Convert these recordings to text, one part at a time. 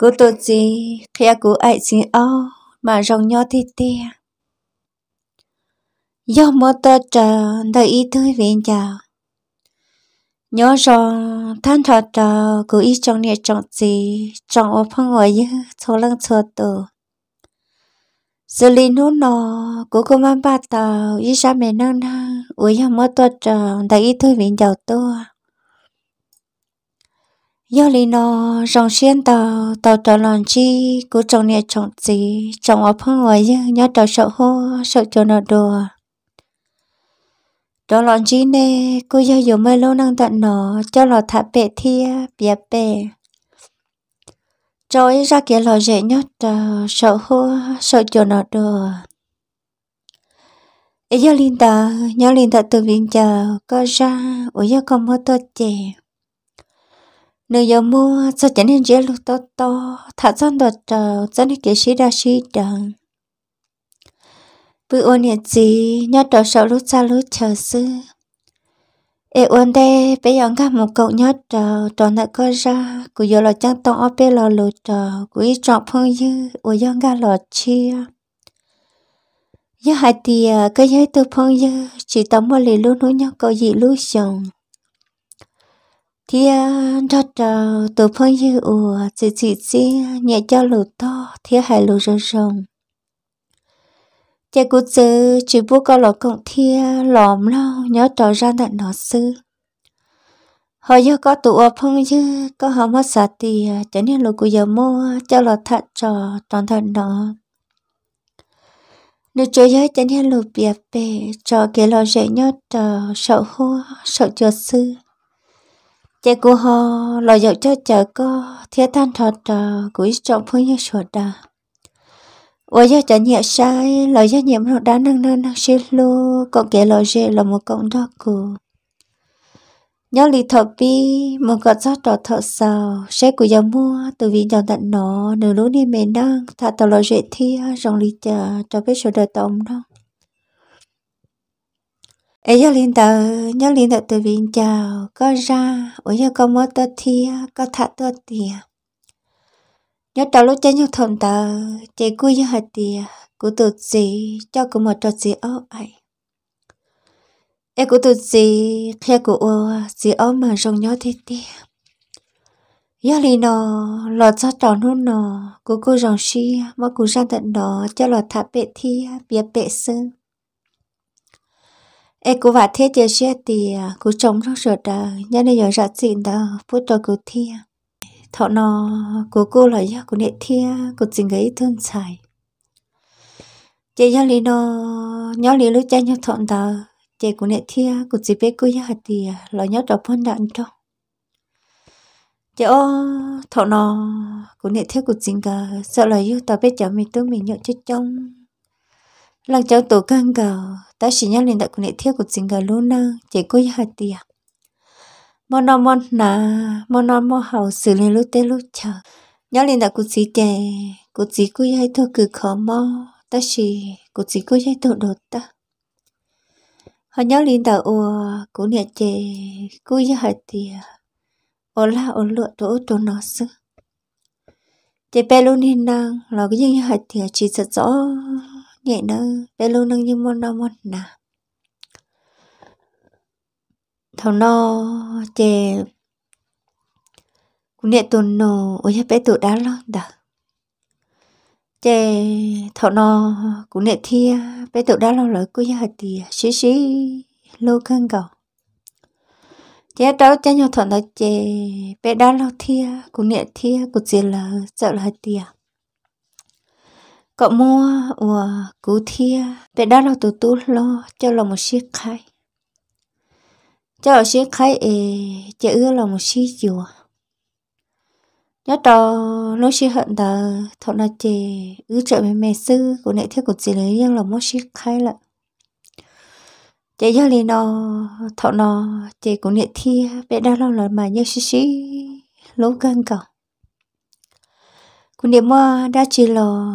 Cô tổ chí khi cô ấy xin ô mà rồng nhỏ thịt tè. Do mô tơ trờ đời ý tươi viện chào. Nhớ rồng than thọ trờ cô ý trong nhẹ trong gì trong ô phong ngồi dư thô lăng thua tử. Sự lý nô nọ cô cô mang ba tàu ý ra mẹ năng năng ủi do mô tơ trờ đời ý tươi viện chào tôi yo li no rong xiên tàu tàu tàu lòn chi cứ trồng nè trồng gì trồng ở phong ngoài chứ nhớ tàu sợ hô sợ cho nó đùa đó lòn chi nè cứ yo yo mê lô năng tận nó cho lò thả bể thia bịa bể rồi ra kia lò dễ nhớ tàu sợ hô sợ cho nó đùa ấy yo linh ta nhớ linh ta từ viên chờ có ra ủa yo không có tốt chè nếu giờ mua sao chẳng nên dễ lúc to to thả chân đợt trờ chân nên kể sĩ đa sĩ đằng bữa ôn hiện gì nhớ trò sợ lúc xa lúc chờ xưa ê ôn đây bây giờ các một cậu nhớ trò trò nợ cơ ra của giờ là chân tông ở bên lò lụt trò của ý trọng phong dư của giờ gặp lò chia nhớ hai tìa cái giới tư phong dư chỉ tấm một lì lúc nữa nhau cậu gì lúc chồng thì ờ, cho chờ từ phong như ủa chỉ chỉ chỉ nhẹ cho lù to thì hai lù rồng rồng chị cụ chứ chỉ bu có lọ cộng thì lòm lo nhớ trò ra đạn nó sư họ giờ có tụ ở phong như có họ mất sạch thì chẳng nên lù cụ giờ mua cho lọ thật trò tròn thật nó nếu cho giới chẳng nên lù bẹp bẹp cho cái lọ dễ nhớ trò sợ hoa sợ chưa sư chế cô họ lo dạo cho chờ có thiết than thật trò của ít trọng phương như sổ đà ủa do chả nhẹ sai lo do nhiệm nó đã nâng nâng nâng xí lô cộng kể lo dễ là một cộng đó của nhớ lý thọ bi một gọt gió trò thọ sào sẽ của dòng mua từ vì dòng tận nó nửa lúa đi mẹ năng thà tàu lo dễ thi rong lý chờ cho biết sổ đời tổng đó ấy giờ linh tờ nhớ linh tờ từ viên chào có ra ở giờ có mơ tờ thia có thả tờ thia nhớ tàu lúc chơi nhớ thầm tờ chơi cua nhớ hạt tiền cú tụt gì cho cú một trò gì ở ấy ấy cú tụt gì khi cú ô gì ở mà rong nhớ thế thia giờ linh nó lọt cho trò nô nó cú cú rong xi mà cú ra tận đó cho lọt thả bẹ thia bẹ bẹ sơn e cú vả thế chơi xe thì cú trống trong sợ đờ nhớ nên giờ rạch xin đờ phút tôi cú thi thọ nó cú cô là do cú nệ thi cú xin cái thương xài chị do lý nó nhớ lý lúc chơi nhớ thọn đờ chị cú nệ thi cú chỉ biết cú do thì à, lo nhớ đọc phân đạn cho chị ô thọ nó cú nệ thi cú xin cái sợ là yêu tao biết chở mình tôi mình nhớ chết trong lần cháu tổ căng gờ ta chỉ nhắc lên tại con nệ thiết của chính gờ luôn nơ chỉ có hạt tiền mòn non mòn nà mòn non mòn hậu xử lên lúc tê lúc chờ nhớ lên tại của chị trẻ của chị cô dạy thô cực khó mò ta chỉ của chị cô dạy thô đột ta họ nhớ lên tại ùa của nệ trẻ cô dạy hạt tiền ô la ô lụa tổ tổ nó xưa chế pe luôn hiền năng là cái gì hạt tiền chỉ sợ rõ nhẹ nơ để luôn nâng như môn đau môn nà thầu no chè cũng nhẹ tuần nô ôi bé tụ đá lo đã chè thầu no cũng nhẹ thia bé tụ đá lo lời cô gia thì xí xí lô cân cầu chè đó chè nhau thuận là chè bé đá lo thia cũng nhẹ thia cũng chỉ là sợ là thia cậu mua ủa cú thia về đó là tụt tụt lo cho là một chiếc khai cho là chiếc khai ê cho ưa là một chiếc chùa nhớ trò lúc chiếc hận tờ thọ là chè ư trợ mẹ mẹ sư của nệ thiết của chị lấy nhưng là một chiếc khai lận chị do lì nó thọ nó chị của nhẹ thi về đó lâu là mà nhớ xí xí lỗ gan cầu cũng niệm mơ đã chỉ lò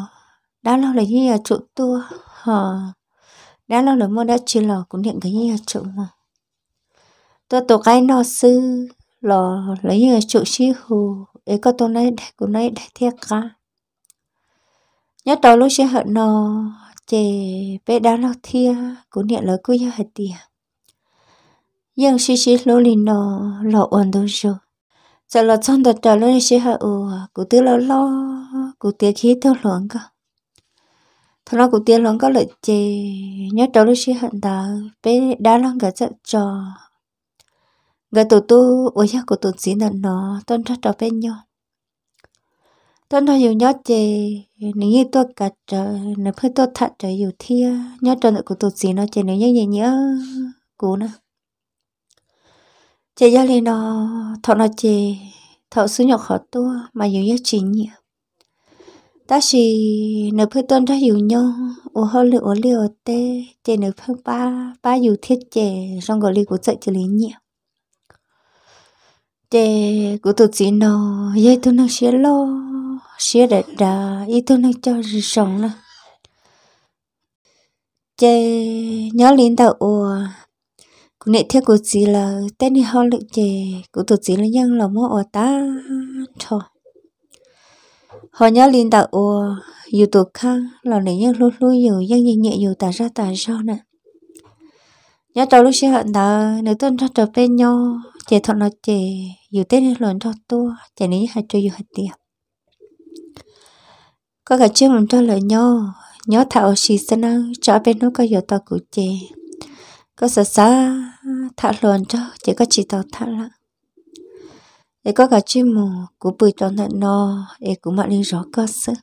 đã lo là như là chỗ tua hờ đã lo là mua đã chỉ lò cũng điện cái như là chỗ mà tôi tổ cái nó sư lò lấy như là chỗ chi hù ấy có tôi nói đây cũng nói đây thiệt cả nhớ đầu lúc xí hận nó chè bé đã lo thia cũng điện lời cứ như hạt tiền nhưng xí xí lô lìn nó lò ổn đâu rồi giờ là trong đợt trở lên xí hận ừ cũng tư lo lo cũng tiếc khi tiêu loạn cả thằng nó cũng tiền lòng có lợi chê nhớ cháu lúc xí hận ta bé đã lòng cả giận trò gà tổ tu ôi giác của tổ xí nợ nó tôn cho trò bé nhau tôn cho nhiều nhớ chê nếu như tôi cả trở nếu phải tôi thật trở nhiều thia nhớ trò nợ của tổ xí nó chê nếu như vậy nhớ cú nữa chê gia lên nó thọ nó chê thọ xuống nhỏ khó tua mà nhiều nhất chính nhiều ta chỉ nửa phương tôn ra dù nhau ô hô lửa ô liều tê chè nửa phương ba ba dù thiết chè trong gọi li của chạy chỉ lý nhiều chè của tụt chỉ nó dây tôi năng xé lo xé đẹp đà ý tôi năng cho sống nữa chè nhớ lên đầu ủa cụ nệ thiết của chị là tên đi hô lửa chè của tụt chỉ là nhân là mua ủa ta thôi họ nhớ liên tạo ô dù tụt khăn lò này nhớ lúc lúc dù dân nhẹ nhẹ dù tả ra tả sau nè nhớ tao lúc xưa hận tờ nếu tôi cho trở tên nhau chè thọ nó chè, dù tên luận cho tôi chè nếu hạt chơi dù hạt tiệp có cả chiếc muốn cho lời nhau nhớ thảo xì xin ăn cho bên nó có dù tao của chè có sợ xa thảo luận cho chị có chỉ tao thảo lặng e có cả chim mù của bùi tròn thận no e cũng mặc lên gió cơ sơ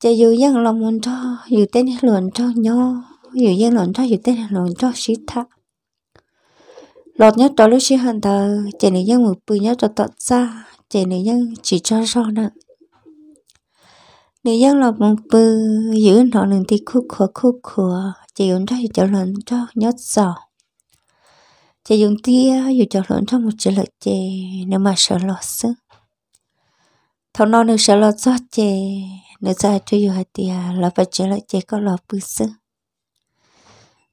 chả dù dân lòng muốn cho dù tên luận cho nhau dù dân lòng cho dù tên luận cho sĩ thạ lọt nhất đó lúc sĩ hàn tờ chả nữ dân một bùi nhất cho tận xa chả nữ dân chỉ cho rõ nặng nữ dân là một bùi giữ nó nâng thì khu khua khu khua chỉ dùng cho thì cho luận cho nhất giỏi chỉ dùng tia dù cho lớn trong một chữ lợi chè nếu mà sợ lọt sức thằng non nếu sợ lọt gió chè nếu ra cho dù hai tia là phải chữ lợi chè có lọt bư sức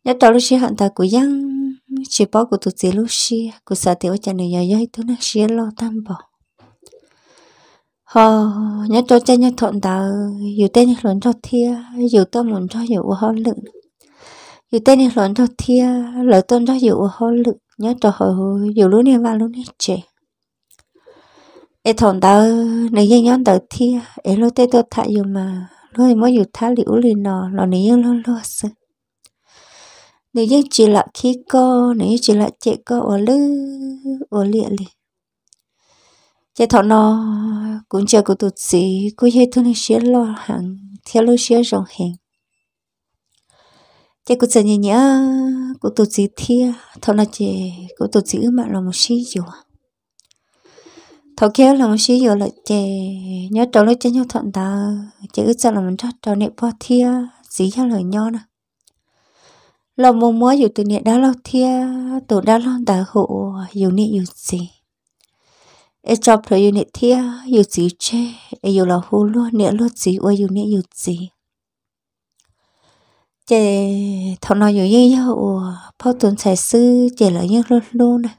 nhất tao lúc xí hận ta của dân chỉ bỏ của tụi chị lúc xí của xã tiểu chân này giờ dây tôi nát xí lo tam bỏ họ nhớ cho cha nhớ thuận ta dù tên lớn cho thia dù tao muốn cho dù họ lượng dù tên này lớn cho thia lỡ tôn cho dù hô lực nhớ cho hồi dù lúc này và lúc này trẻ ê thằng ta này dây nhóm tao thia ê lúc tê tôi thả dù mà lô thì mới dù thả liễu liền nò, lọ này dây lô lô sư này dây chỉ là khí cô này chỉ là chạy cô ở lư ở liệt liền chạy thọ nó cũng chờ của tụt sĩ cũng hay thôi này xé lo hàng theo lối xé rộng hàng chị cũng chẳng nhớ cô tổ chức thia thọ là chị cô tổ chức mà là một sĩ dù thọ kéo là một sĩ dù là chị nhớ trâu lấy chị nhau thuận ta chị cứ chẳng là mình chắc trâu nẹp qua thia dí ra lời nhau nè lòng mồm múa dù từ nẹp đá lâu thia tổ đá lâu đá hộ dù nẹp dù gì e chọc rồi dù nẹp thia dù gì chê e dù là hú luôn nẹp luôn gì ua dù nẹp dù gì chị thằng nói dụ dây hậu phao tuần sài sư chị lợi nhất luôn luôn nè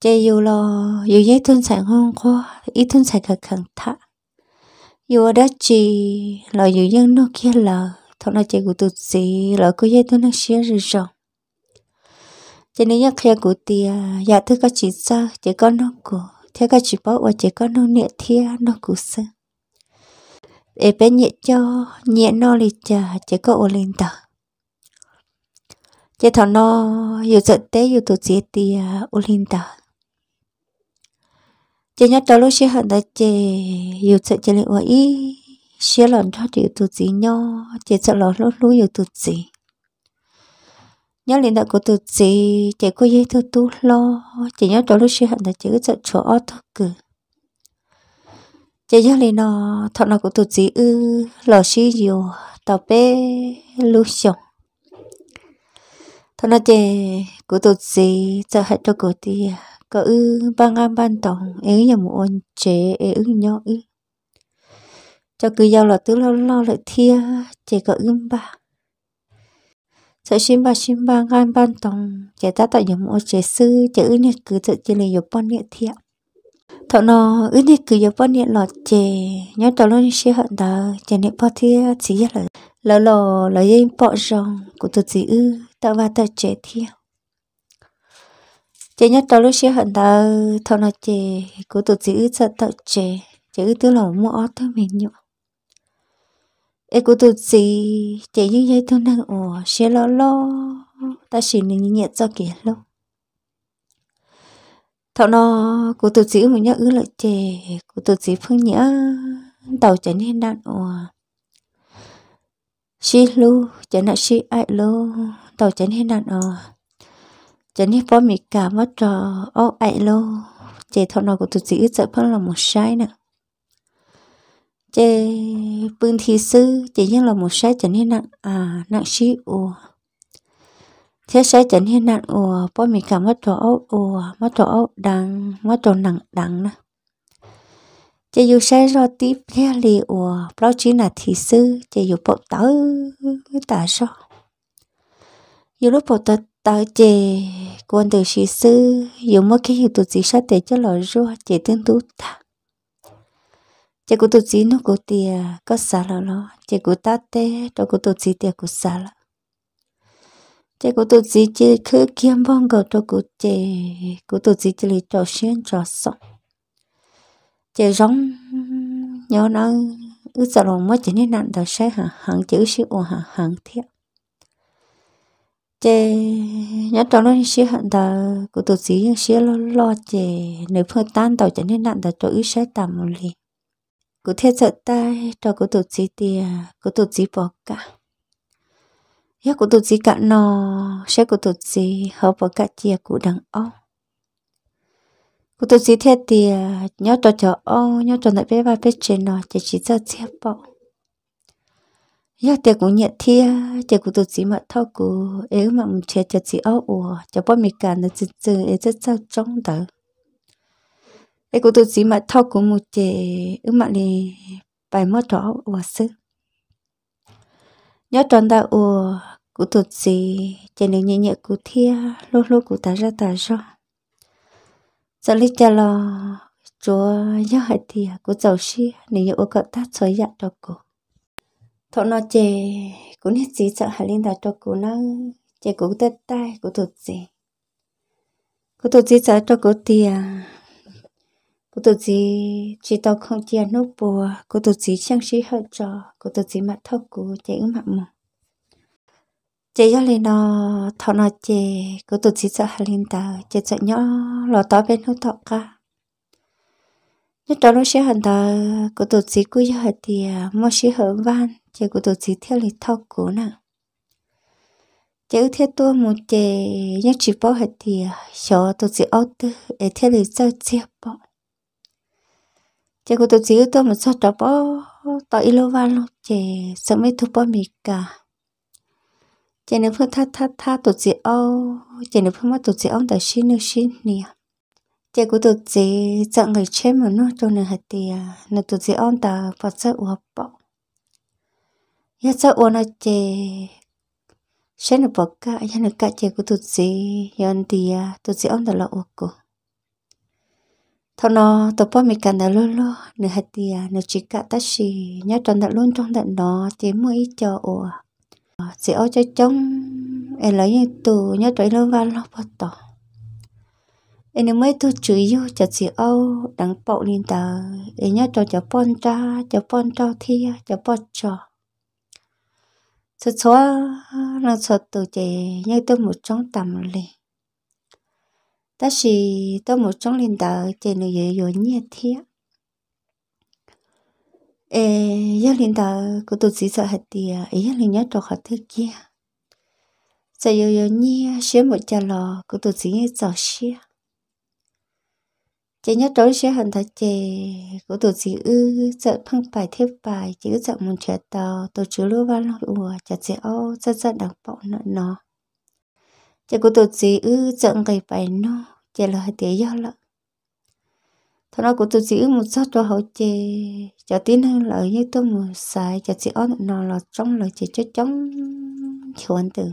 chị dù lo dù dây tuần sài ngon khó, ít tuần sài cả khẳng thả dù đó chị lo dù dân nó kia là thằng nói chị của tụt gì lo cô dây tuần nó xía rồi rồi chị nếu nhắc kia của tia dạ thứ có chị sao chị có nó của thế có chị bảo và chị có nó nhẹ thia nó của sao để bé nhẹ cho nhẹ no lì chả chỉ có ổn lên tờ chỉ thằng nó dù sợ tế dù tụt gì thì à, ổn lên tờ chỉ nhớ đó lúc sẽ hận ta chỉ dù sợ chỉ lệ ủa ý sẽ lần cho chỉ tụt gì nhau chỉ sợ lỡ lúc lúc dù tụt gì nhớ liền đạo của tụt gì chỉ có dây thôi tu lo chỉ nhớ đó lúc sẽ hận ta chỉ sợ chỗ ở cửa chế cho lên nó thọ nó cũng tụt gì ư lò xí dù tàu bé lú xong thọ nó chế cũng tụt gì cho hết cho cổ thì có ư băng an ban tổng ấy nhà một ôn chế ấy ư nhỏ ư cho cứ giao là tứ lo lo lại thia chế có ư ba sợ xin ba xin ba gan ban tổng chế ta tạo nhà một chế sư chế ư nhà cứ tự chế này dục bon nhẹ thiện thọ nó ước này cứ giờ bao nhận lọt chè nhớ tao luôn sẽ hận đó chè niệm bao thia chỉ là lỡ lò lỡ dây bỏ rong của tụi chị ư tao và tao chè thia chè nhớ tao luôn sẽ hận đó thọ nó chè của tụi chị ư sợ tao chè chè ư tao lòng mua ót thôi mình nhọ ê của tụi chị chè như vậy tôi đang ồ sẽ lỡ lỡ ta chỉ nên nhận cho kia luôn thọ nó cụ tổ sĩ mình nhớ ứ lợi chè cụ tổ sĩ phương nhớ tàu trở nên đạn ồ xí lu trở nên xí ai lu tàu trở nên đạn ồ trở nên bó mì cả mất trò ô ai lu chè thọ nó cụ tổ sĩ sợ phân là một sai nè chè bưng thi sư chỉ nhớ là một sai trở nên nặng à nặng xí ồ thế sẽ chẳng hiện nạn ủa bố mình cảm mất tổ ốc ủa mất tổ ốc đắng mất tổ nặng đắng nè chỉ dù sẽ do tiếp theo lì ủa bao chí là thị sư chỉ dù bộ tớ tả sao dù lúc bộ tớ tớ chỉ quan từ sĩ sư dù mỗi khi hiểu tụi sĩ sát để cho lò rua chỉ tương tú ta chỉ của tụi sĩ nó của tiền có xa lò lò chỉ của ta tê đó của tụi sĩ tiền của xa lò chế của tôi chỉ chỉ cứ kiếm bông cầu cho cụ chế của tôi chỉ chỉ cho xuyên cho xong chế rong nhớ nó ư sợ lòng mới chỉ nên nặng đầu xe hả hàng chữ xíu ồ hả hàng thiệt chế trong nó xíu hẳn tờ của tôi chỉ xíu lo lo nếu phơi tan tàu chỉ nên nặng đầu cho ư xe tạm một liền thiết sợ tay cho cụ tôi chỉ tiền cụ tôi chỉ bỏ cả ya cụ tụt gì cả nó sẽ cụ tụt gì hợp với cả chia cụ đằng ô cụ tụt gì thế thì nhớ cho cho ô nhớ cho lại bé và bé trên nó chỉ chỉ cho chia bỏ ya tiệc cũng nhẹ thia tiệc cụ tụt gì mà thao cụ ế mà mình che cho chị ô ủa cho bọn mình cả nó chữ chữ ế rất sao trong đó ế cụ tụt gì mà thâu cụ một chế ứ mà đi bài mất đó ủa xứ nhớ tròn ta ủa cụ tụt gì chỉ nếu nhẹ nhẹ cụ thia lúc lúc cụ ta ra ta cho giờ lý cha lo chúa nhớ hại thì cụ giàu xí nếu nhớ cậu ta xoay dạ cho cụ thọ nó chê cụ nhất gì sợ hại linh ta cho cụ năng chè cụ tết tay cụ tụt gì cụ tụt gì sợ cho cụ tiền cô tổ chỉ chỉ tao không tiền nốt bùa cô tổ chỉ trang trí hơn trò cô tổ chỉ mặt thóc của chạy ứng mặt mù chị cho lên nó thọ nó chị cô tổ chỉ sợ hà lên tờ chị sợ nhỏ lò tao bên nó thọ cả nhất đó nó sẽ hận ta cô tổ chỉ cứ cho hạt thì mua sĩ hợp van chị cô tổ chỉ theo lịch thọ của nè chị ưu thế tua một chị nhất chỉ bỏ hạt thì sợ tổ chỉ ớt tư để theo lịch giao chia bọn chỉ cô tôi chỉ tôi một số trò bó tao ít lâu luôn chỉ sợ mấy thứ bó mì cả chỉ nếu phương tha tha tha tôi chỉ ô chỉ nếu phương mắt tôi chỉ ông đã xin được xin nè chỉ cô tôi chỉ sợ người chết mà nó cho nên hạt tiền nên tôi chỉ à. ông ta phát sợ uổng bỏ nhất sợ uổng nó chế, sẽ nó bỏ cả, nhất dạ nó cả chỉ cô tôi chỉ nhận tiền tôi chỉ ông ta là uổng thọ nó tổ bó mì cả đã lô lô nửa hạt tìa nửa chỉ cả ta xì nhớ tròn đã luôn trong đợt nó chỉ mới cho ủa chỉ ở cho chống em lấy như từ nhớ trời lâu vào lâu bắt tỏ em nếu mới thu chữ yêu cho chị âu đắng bộ lên tờ em nhớ cho cho bon cha cho bon trao thi cho bon trò số số là số từ chị nhá tôi một trong tầm liền ta chỉ tôi một trong linh đạo chỉ nó dễ dỗ nhiệt thiết ê giác linh đạo của tôi à, chỉ sợ hạt tiề ấy giác linh nhớ trò hạt thứ kia sợ dỗ dỗ nhiệt xé một chà lò của tôi chỉ sợ xé chỉ nhớ trò xé hẳn thật chè của tôi chỉ ư sợ phăng bài thiết bài chỉ sợ muốn trẻ tàu tôi chú lưu văn lọc ùa chả sẽ ô rất rất đặc bọng nợ nó chỉ có tổ chí ư chọn cái bài nó chỉ là hai tiếng do lợ thôi nó của tổ chí ư một số cho họ chè cho tin hơn lợi như tôi một xài cho chị ăn nó là trong lời chỉ cho chống chịu anh từ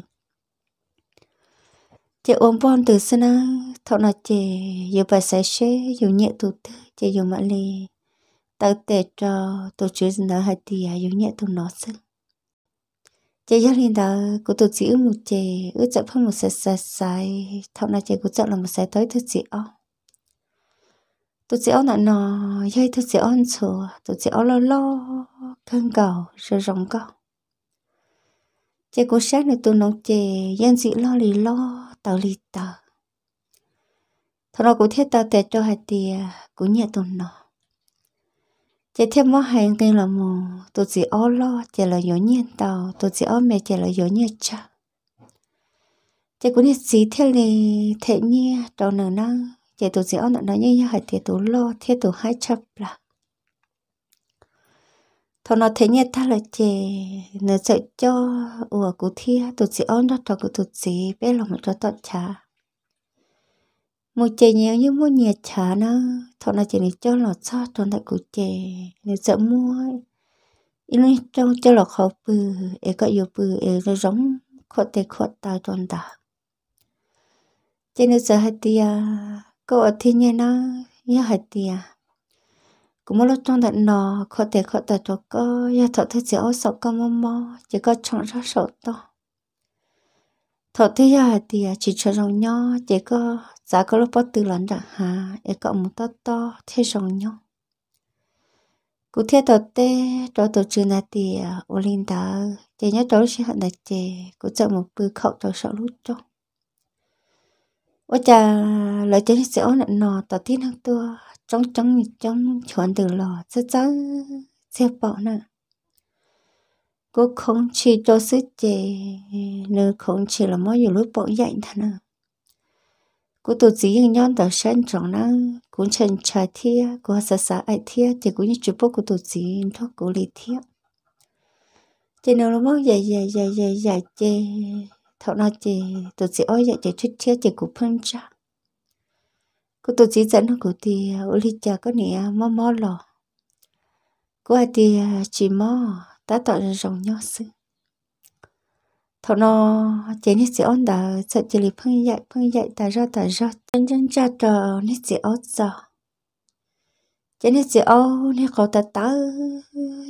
chị ôm bon từ xưa na thọ nó chè dù bài sai xe dù nhẹ thứ chè dù mã lì tao tệ cho tổ chức nó hai tỷ dù nhẹ tụi nó xưng chế giác lên đó cô tổ chỉ một chế ước chọn phong một sợi sợi sợi thằng nào chế cô chọn là một sợi tới thứ chỉ ó tổ chỉ ó nọ nọ dây thứ chỉ ó ăn chùa tổ chỉ ó lo lo căng cầu rồi rồng cầu chế cô sáng này tôi nói chế dân dị lo lì lo tàu lì tàu thằng nào cô thiết tàu tệ cho hai tiền cũng nhẹ tôi nọ chỉ thêm mỗi hai cái là mù tôi chỉ ô lo chỉ là yếu nhiên tàu tôi chỉ ô mẹ chỉ là yếu nhiên cha chỉ cũng như chỉ thế này thế nhia đầu nửa năng chỉ tôi chỉ ô nửa năng như như hai thì tôi lo thì tôi hay chấp là thọ nó thế nhia ta là chỉ nửa sợ cho ủa cụ thia tôi chỉ ô nó cho cụ tôi chỉ bé lòng cho tọt cha mu chè nhiều như mu nhà chả nó thọ là chỉ này cho lọt sao toàn tại của chè này sợ mua ý nó cho cho lọt khó bự ấy có nhiều bự ấy nó giống khó tệ khó tài toàn ta chè nó sợ hạt tia có ở thiên nhiên nó nhớ hạt tia cũng mỗi lúc trong đại nọ khó tệ khó tài toàn có ya thọ thấy chỉ ở sọ cơ mò chỉ có chọn ra sọ to thọ thấy ya hạt tia chỉ cho rồng nho chỉ có giá có lúc bắt từ lần đã hà e cậu một to to thế rồng nhau cụ thể đầu tê cho tổ chức là thì ô linh đã chỉ nhớ đó sẽ hận đặt chè cụ chọn một bữa khẩu cho sợ lút cho ô cha lời chơi sẽ ổn định nọ tổ tin hàng tua trong trong trong chuẩn từ lò sẽ cháu sẽ bỏ nè cô không chỉ cho sức chè nên không chỉ là mỗi dù lúc bỏ dạy thằng nào cô tổ chức những nhóm đầu sân trọng năng, cũng chân trái cô cú sợ sợ ai thia thì cũng như chụp bốc cú tổ chức thoát cú lì thia thì nó nó mong dạy dạy dạy dạy dài chê thọ nó chê tổ chức ôi dài dài chút thia thì cú phân cha cú tổ chức dẫn nó cú thì ô lì chả có nè mò mò lò cô cú thì chỉ mò ta tạo ra rồng nhau xưa thọ nó chế nít sẽ ổn đã sợ chỉ lì phăng dạy phăng dạy ta ra ta ra chân chân cha trò nít sẽ ổn giờ chế nít sẽ ổn, nít khó ta ta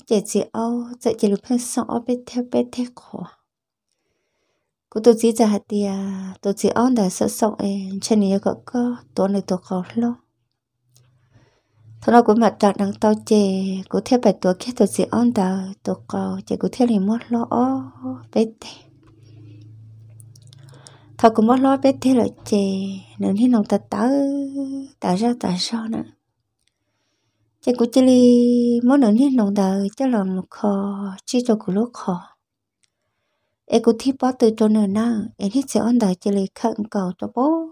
chế sẽ ôn sợ chỉ lì phăng xong ôn bê theo bê theo khó cô tôi chỉ ra thì tôi chỉ ổn, đã sợ xong em chân này có có tôi này tôi khó lo thọ nó cũng mặt trạc đang tao chè cô theo bài tôi kia tôi chỉ ôn đã tôi có chè cô theo này mất lo bê theo thôi cũng mất lo biết thế là chè nếu như nó ta tớ tớ ra tớ sao nữa chè cũng chỉ li mất nếu như nó ta chè là một khó chỉ cho của lúc khó em cũng thi bắt từ chỗ nào nè em thích sẽ ăn đại chỉ li khẩn cầu cho bố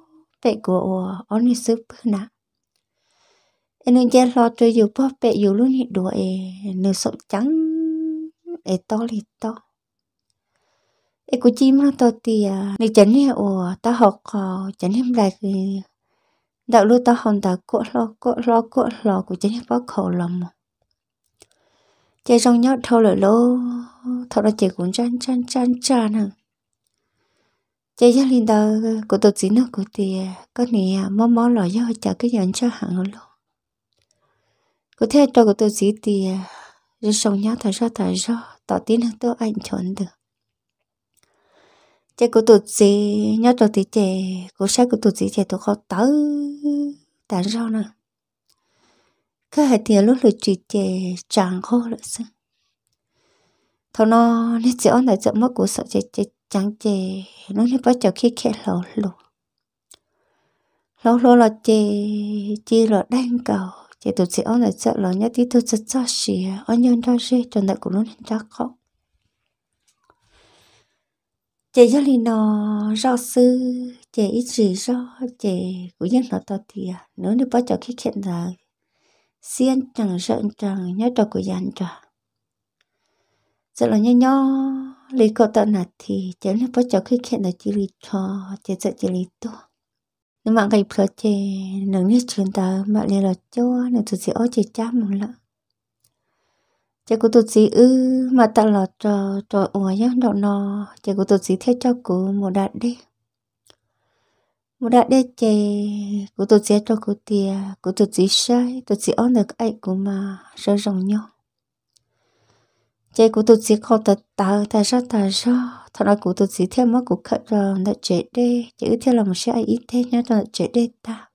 bé của ông đi sớm bữa nè em nên chè lo cho dù bố bé dù luôn hiện đùa em nếu sống trắng em to thì to cái cú chim nó to tì à nếu chén này ồ ta học có ờ, chén em lại thì đạo lúc ta hòn ta cỗ lo cỗ lo cỗ lo của chén em bắt khẩu lầm mà chơi trong nhót thâu lời lô thâu là chơi cũng chan chan chan chan à chơi gia linh ta của tôi chỉ nói của tì có nè mò mò lo do chả cái nhận cho hạng luôn có thể cho của tôi chỉ thì à, rồi sống nhót thật ra thật ra tỏ tin là tôi ảnh chọn được chế của tụt gì nhớ cho tí trẻ của sách của tụt gì trẻ tụi khó tớ tán rau nè cứ hai tiền lúc lời chị trẻ chẳng khó lợi sinh thằng nó nên chỉ ôn lại chậm mất của sợ trẻ trẻ chẳng trẻ nó nên bắt chào khi kẹt lẩu lẩu lẩu lẩu là trẻ chỉ là đang cầu trẻ tụt gì ôn lại chậm lẩu nhớ tí tụt chậm cho xì ôn nhớ cho gì cho nợ của nó nên chắc không chị cho lì nó rau sư chị ít gì rau chị cũng nhân nó to thì à, nếu như bắt cho khi chuyện là xiên chẳng sợ chẳng nhớ cho của dân cho sợ là nhớ nhớ lì cậu tận là thì chị nếu bắt cho khi chuyện là chỉ lì cho chị sợ chỉ lì to nếu mà ngày bữa chị nếu như chuyện ta mà lì là cho nếu thực sự ở chị chăm một lần chị cô tụt sĩ ư ừ, mà ta là trò trò ủa nhá đó nó chị cô tụt sĩ thế cho cô một đạt đi một đạt đi chị cô tụt sĩ cho cô tia cô tụt sĩ sai tụt sĩ ôn được ai của mà sợ rồng nhau chị cô tụt sĩ không thật tạ tại sao tại sao thằng nào cô tụt sĩ theo mất của khát rồi đã chết đi chị ư theo là một sẽ ai ít thế nhá cho chết đi ta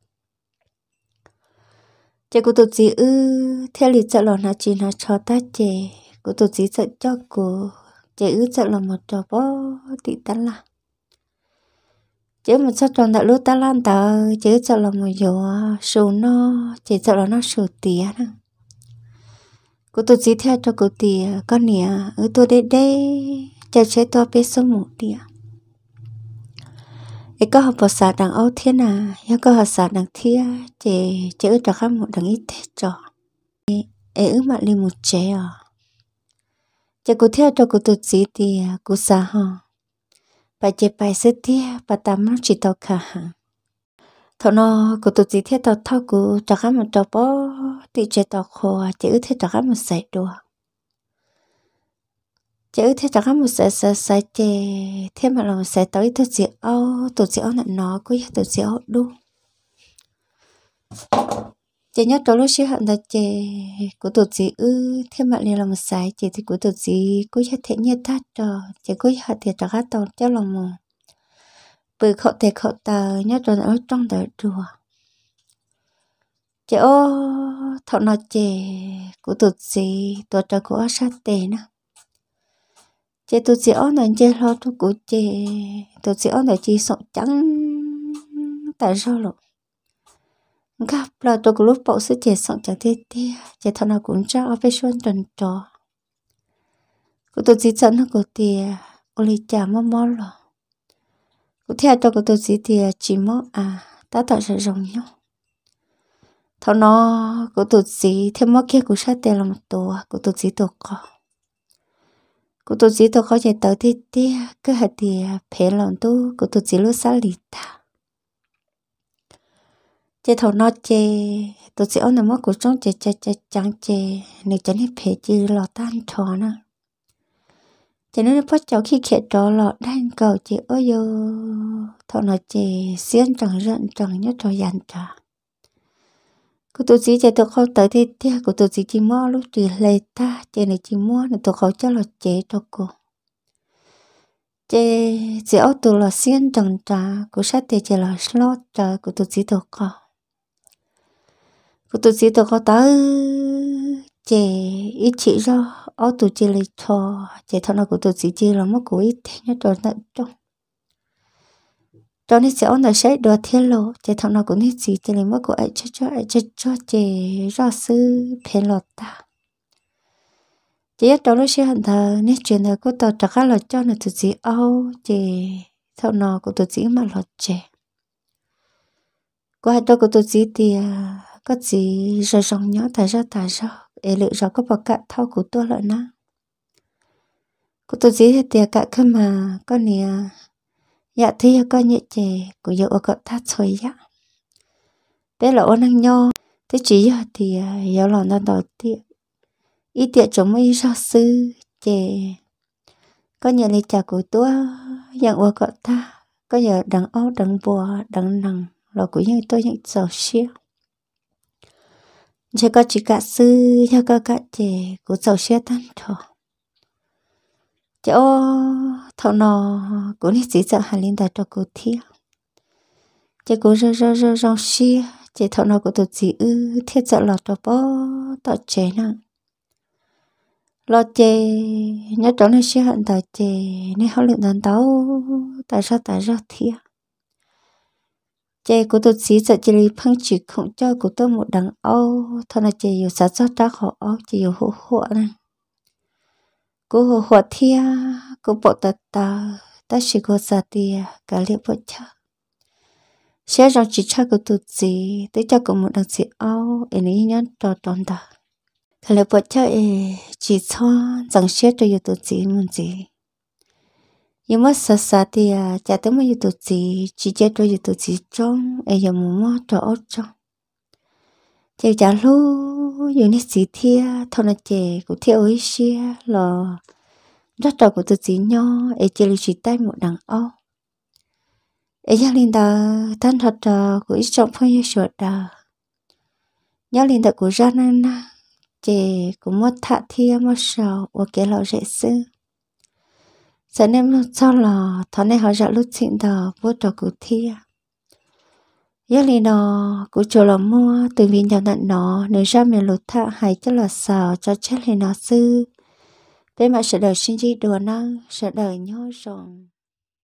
chị cô tổ chị ư theo lịch sợ lò nó chỉ nó cho ta chị cô tổ chị sợ cho cô chị ư sợ lò một trò bó thì ta là chị một sợ tròn đại lúc ta lan tờ chị sợ lò một dỗ số nó chị sợ lò nó số tiền nè cô tổ chị theo cho cô tiền, con nè à, ư tôi đây đây chờ chế tôi biết số một tía cái có học bậc xã đảng âu thiên à cái có học xã đảng thiên chế chữ cho các một đẳng ít thế trò, ấy ước mà li một chế à chế cụ thiên cho cụ tự chỉ thì cụ sa ha bà chế bài sư thiên bà tam nó chỉ tao cả hàng thọ nó cụ tự chỉ thiên tao thao cụ cho các một tao bó thì chế tao khô chữ thế cho các một sải đồ à? chữ thế chẳng có một sẽ sẽ sợi chè thế mà là một sợi tới tổ chỉ ô tôi chỉ ô nặng nó cứ tôi chỉ ô đu chè nhớ tôi lúc xưa hận là chè của tổ chỉ ư thế mà liền là một sợi chè thì của tổ chỉ cứ hết thế như ta trò chè cứ hết thì chẳng có tàu cho lòng mồm bởi khẩu thể khẩu tờ nhớ tôi ở trong đời rùa chè ô thọ nó chè của tôi chỉ tôi trò của sát tề nữa chị tôi sĩ ở nơi chế lo tu của chị tôi sĩ ở nơi chị sợ trắng tại sao lộ gặp là tôi của lúc bộ sư chị sợ chẳng thế thế chị thằng nào cũng cho ở bên xuân tuần trò của tu sĩ chẳng nó của thì ô li chả mơ mơ lo của theo cho của tôi chỉ thì chỉ mơ à ta tạo sự rồng nhau thằng nó của tôi chỉ thêm mơ kia của sát tê là một tổ của tu sĩ tổ có cô tôi chỉ tôi khó chạy tới thế thế cứ hạt thì à, phê lòng tôi cô tôi chỉ lúc xa lì ta chế thầu nọ chê tôi chỉ ôn mất của trong chê chê chê chẳng chê nếu chẳng hết phê chứ lọ tan trò nữa cho nên bắt cháu khi khẽ trò lọ đan cầu chị ơi yo thọ nọ chê xiên chẳng giận chẳng nhớ trò dàn trà cứ tôi chỉ chạy tôi khó tới thế thế của tôi chỉ chỉ mua lúc chỉ lệ ta chơi này chỉ mua này tôi khó cho là chế cho cô chế chỉ ô tôi là xuyên trần trà của sát thì chỉ là slot trà của tôi chỉ tôi khó của tôi chỉ tôi khó tới chế ít chỉ do ô tôi chỉ lấy cho chế thằng nào của tôi chỉ chỉ là mất của ít thế nhất rồi nãy trong đó nên sẽ ông đã sẽ đo thiết lộ chỉ thằng nào cũng hết gì chỉ lấy mất của ấy cho cho ấy cho cho chỉ rõ sư phê lọt ta chỉ ít đó nó sẽ hẳn thờ nên chuyện thờ của tôi trạc là cho là tụi gì âu chỉ thằng nào của tụi gì mà lọt trẻ qua đó của tụi gì thì à, có gì rồi dòng nhỏ tại ra tại ra để lựa rõ có bậc cạn thao của tôi lợi na của tụi gì thì à, cả khi mà con nè à, ya dạ, thi có nhẹ chè của yêu có tha chơi ya thế là ôn năng nho thế chỉ thì yêu à, là nó đầu tiên ít tiện chúng mới sao sư chè có nhẹ lấy chả của tôi dạng ua có ta có giờ đằng áo đằng bùa đằng nằng là của như tôi những giàu xia chỉ có chỉ cả sư nhà có cả chè của giàu xia tan thôi chứ thằng nó cũng đi chỉ sợ hà liên ta cho cô thiệt chứ cô rơ rơ rơ rong xia chứ thằng nó cũng tụt chỉ ư thiết sợ lọt cho bó tọt chế nè lọt chế nhớ chỗ này xia hận tọt chế nên họ lượng đàn tàu tại sao tại sao thiệt chế của tôi chỉ sợ chế lý phăng chỉ không cho của tôi một đằng âu thằng là chế yêu sát cho ra họ âu chế yêu hổ hộ này cô hồ hoa thia cô bộ tà tà ta chỉ có sa tia gà liệu bộ cha sẽ rằng chỉ cha của tụi gì tới cho của một đằng sĩ ao em ấy nhắn to toàn đà cả liệu bộ cha em chỉ cho rằng sẽ cho yêu tụi gì muốn gì nhưng mà sa sa tia cha tới mà yêu tụi gì chỉ cho yêu tụi gì trong em giờ muốn mua cho ớt trong chị trả lu giờ nít chị thia thôi là chị cũng thia ấy xia là rất trò của tự chị nho ấy chị lưu chị tay một đằng ô ấy gia linh đó thân thật trò của ít trọng phong như sửa đó nhớ linh đó của ra năng na chị cũng mất thạ thia mất sầu và kể lão dễ sư giờ nên sau lò thọ này họ ra lúc chuyện đó vô trò của thia giá lì nó cũng chỗ là mua từ viên đầu nặng nó nếu ra mình lột thạ hay cho là sợ cho chết lì nó sư bé mà sợ đời sinh chi đùa năng sợ đời nhau rồi